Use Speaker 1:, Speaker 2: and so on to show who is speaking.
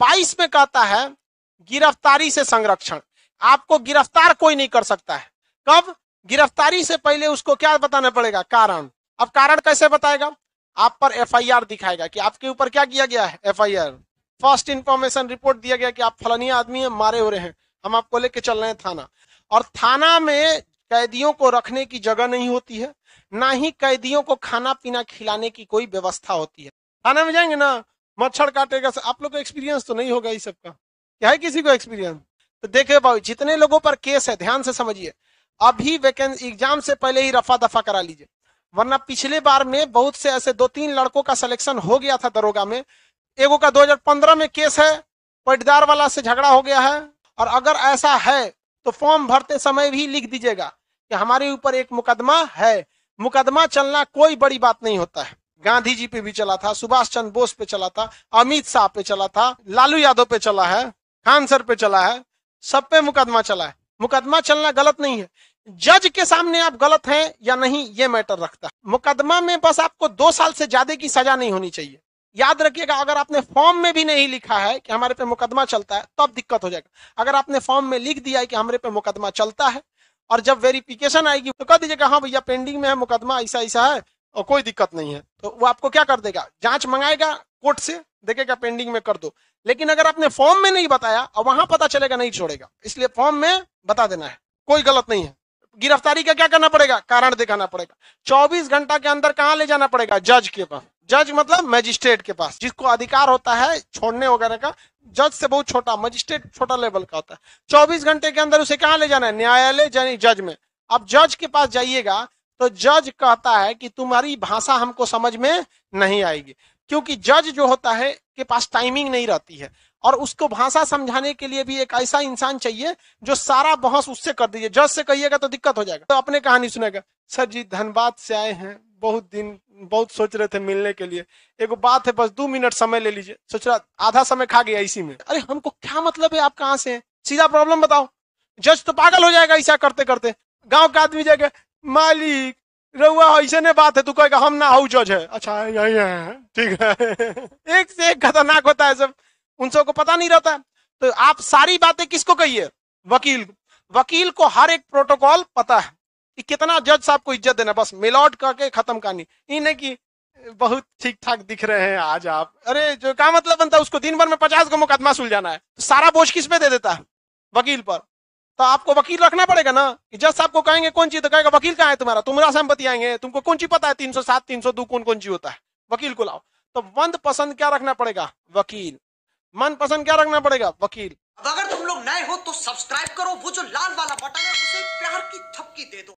Speaker 1: बाईस में कहता है गिरफ्तारी से संरक्षण आपको गिरफ्तार कोई नहीं कर सकता है कब गिरफ्तारी से पहले उसको क्या बताना पड़ेगा कारण अब कारण कैसे बताएगा आप पर एफआईआर दिखाएगा कि आपके ऊपर क्या किया गया है एफआईआर फर्स्ट इंफॉर्मेशन रिपोर्ट दिया गया कि आप फलनिया आदमी है मारे हो रहे हैं हम आपको लेके चल रहे हैं थाना और थाना में कैदियों को रखने की जगह नहीं होती है ना ही कैदियों को खाना पीना खिलाने की कोई व्यवस्था होती है थाना में जाएंगे ना मच्छर काटेगा आप लोग को एक्सपीरियंस तो नहीं होगा इस सबका क्या है किसी को एक्सपीरियंस तो देखे भाई जितने लोगों पर केस है ध्यान से समझिए अभी वैकेंसी एग्जाम से पहले ही रफा दफा करा लीजिए वरना पिछले बार में बहुत से ऐसे दो तीन लड़कों का सिलेक्शन हो गया था दरोगा में एगो का 2015 में केस है पटदार वाला से झगड़ा हो गया है और अगर ऐसा है तो फॉर्म भरते समय भी लिख दीजिएगा कि हमारे ऊपर एक मुकदमा है मुकदमा चलना कोई बड़ी बात नहीं होता है गांधी जी पे भी चला था सुभाष चंद्र बोस पे चला था अमित शाह पे चला था लालू यादव पे चला है खान सर पे चला है सब पे मुकदमा चला है मुकदमा चलना गलत नहीं है जज के सामने आप गलत हैं या नहीं ये मैटर रखता है मुकदमा में बस आपको दो साल से ज्यादा की सजा नहीं होनी चाहिए याद रखिएगा अगर आपने फॉर्म में भी नहीं लिखा है कि हमारे पे मुकदमा चलता है तब तो दिक्कत हो जाएगा अगर आपने फॉर्म में लिख दिया है कि हमारे पे मुकदमा चलता है और जब वेरिफिकेशन आएगी तो कह दीजिएगा हाँ भैया पेंडिंग में है मुकदमा ऐसा ऐसा है और कोई दिक्कत नहीं है तो वो आपको क्या कर देगा जांच मंगाएगा कोर्ट से देखेगा पेंडिंग में कर दो लेकिन अगर आपने फॉर्म में नहीं बताया और वहां पता चलेगा नहीं छोड़ेगा इसलिए फॉर्म में बता देना है कोई गलत नहीं है गिरफ्तारी का क्या करना पड़ेगा कारण दिखाना पड़ेगा 24 घंटा के अंदर कहां ले जाना पड़ेगा जज के पास जज मतलब मजिस्ट्रेट के पास जिसको अधिकार होता है छोड़ने वगैरह का जज से बहुत छोटा मजिस्ट्रेट छोटा लेवल का होता है चौबीस घंटे के अंदर उसे कहा ले जाना है न्यायालय जज में आप जज के पास जाइएगा तो जज कहता है कि तुम्हारी भाषा हमको समझ में नहीं आएगी क्योंकि जज जो होता है के पास टाइमिंग नहीं रहती है और उसको भाषा समझाने के लिए भी एक ऐसा इंसान चाहिए जो सारा बहस उससे कर दीजिए जज से कहिएगा तो दिक्कत हो जाएगा तो अपने कहानी सुनेगा सर जी धनबाद से आए हैं बहुत दिन बहुत सोच रहे थे मिलने के लिए एक बात है बस दो मिनट समय ले लीजिए सोच रहा आधा समय खा गया इसी में अरे हमको क्या मतलब है आप कहाँ से हैं सीधा प्रॉब्लम बताओ जज तो पागल हो जाएगा ऐसा करते करते गांव का आदमी जाएगा मालिक रउआ ऐसे ने बात है तू कहेगा हम ना हाउस जज है अच्छा यही है ठीक है एक से एक खतरनाक होता है सब उन सबको पता नहीं रहता है तो आप सारी बातें किसको कहिए वकील वकील को हर एक प्रोटोकॉल पता है कि कितना जज साहब को इज्जत देना बस मिलौट करके खत्म करनी इन कि बहुत ठीक ठाक दिख रहे हैं आज आप अरे जो क्या मतलब बनता है उसको दिन भर में पचास का मुकदमा सुलझाना है तो सारा बोझ किस पे दे देता है वकील पर तो आपको वकील रखना पड़ेगा ना कि जज साहब को कहेंगे कौन चीज तो कहेगा वकील कहाँ है तुम्हारा तुम्हारा सहमति आएंगे तुमको कौन चीज पता है तीन सौ सात तीन सौ दो कौन कौन चीज होता है वकील को लाओ तो मंद पसंद क्या रखना पड़ेगा वकील मन पसंद क्या रखना पड़ेगा वकील अब अगर तुम लोग नए हो तो सब्सक्राइब करो वो जो लाल वाला बटन है उसे प्यार की थपकी दे दो